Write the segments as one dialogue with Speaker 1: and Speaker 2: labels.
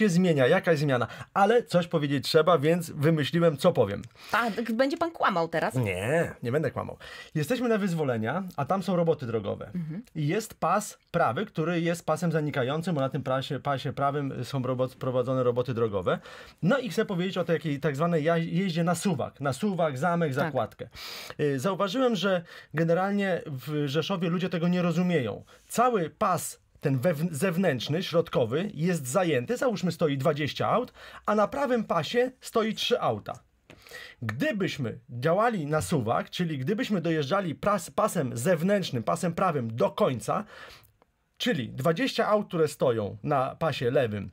Speaker 1: się zmienia, jakaś zmiana, ale coś powiedzieć trzeba, więc wymyśliłem, co powiem. A, tak, będzie pan kłamał teraz? Nie, nie będę kłamał. Jesteśmy na wyzwolenia, a tam są roboty drogowe. Mhm. I jest pas prawy, który jest pasem zanikającym, bo na tym pasie, pasie prawym są robot, prowadzone roboty drogowe. No i chcę powiedzieć o takiej tak zwanej jeździe na suwak. Na suwak, zamek, tak. zakładkę. Y, zauważyłem, że generalnie w Rzeszowie ludzie tego nie rozumieją. Cały pas ten zewnętrzny, środkowy jest zajęty, załóżmy stoi 20 aut, a na prawym pasie stoi 3 auta. Gdybyśmy działali na suwak, czyli gdybyśmy dojeżdżali pas, pasem zewnętrznym, pasem prawym do końca, czyli 20 aut, które stoją na pasie lewym,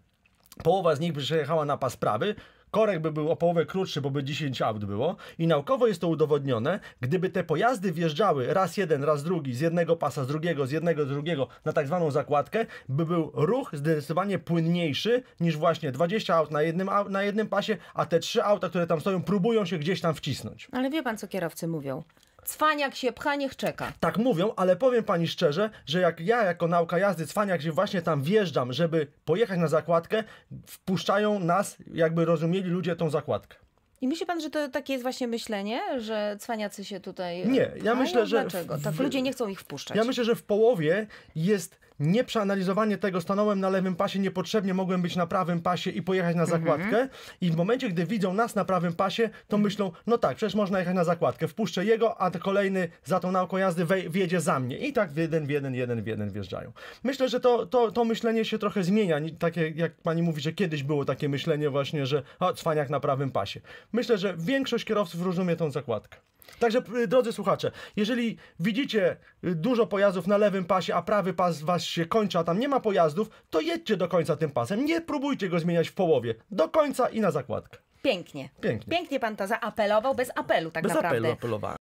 Speaker 1: połowa z nich by przejechała na pas prawy, korek by był o połowę krótszy, bo by 10 aut było i naukowo jest to udowodnione, gdyby te pojazdy wjeżdżały raz jeden, raz drugi, z jednego pasa, z drugiego, z jednego, z drugiego na tak zwaną zakładkę, by był ruch zdecydowanie płynniejszy niż właśnie 20 aut na jednym, na jednym pasie, a te trzy auta, które tam stoją, próbują się gdzieś tam wcisnąć. Ale wie pan, co kierowcy mówią? Cwaniak się pcha, niech czeka. Tak mówią, ale powiem pani szczerze, że jak ja jako nauka jazdy cwaniak się właśnie tam wjeżdżam, żeby pojechać na zakładkę, wpuszczają nas, jakby rozumieli ludzie tą zakładkę. I myśli pan, że to takie jest właśnie myślenie, że cwaniacy się tutaj. Nie, ja pchają? myślę, że. Dlaczego? Tak, w... Tak, ludzie nie chcą ich wpuszczać. Ja myślę, że w połowie jest nieprzeanalizowanie tego, stanąłem na lewym pasie, niepotrzebnie mogłem być na prawym pasie i pojechać na mhm. zakładkę i w momencie, gdy widzą nas na prawym pasie, to mhm. myślą, no tak, przecież można jechać na zakładkę, wpuszczę jego, a kolejny za tą nauką jazdy wjedzie za mnie i tak w jeden, w jeden, jeden, w jeden wjeżdżają. Myślę, że to, to, to myślenie się trochę zmienia, takie jak pani mówi, że kiedyś było takie myślenie właśnie, że o, cwaniak na prawym pasie. Myślę, że większość kierowców rozumie tą zakładkę. Także drodzy słuchacze, jeżeli widzicie y, dużo pojazdów na lewym pasie, a prawy pas was się kończy, a tam nie ma pojazdów, to jedźcie do końca tym pasem. Nie próbujcie go zmieniać w połowie. Do końca i na zakładkę. Pięknie. Pięknie. Pięknie pan to zaapelował bez apelu tak bez naprawdę. Bez apelu apelowałem.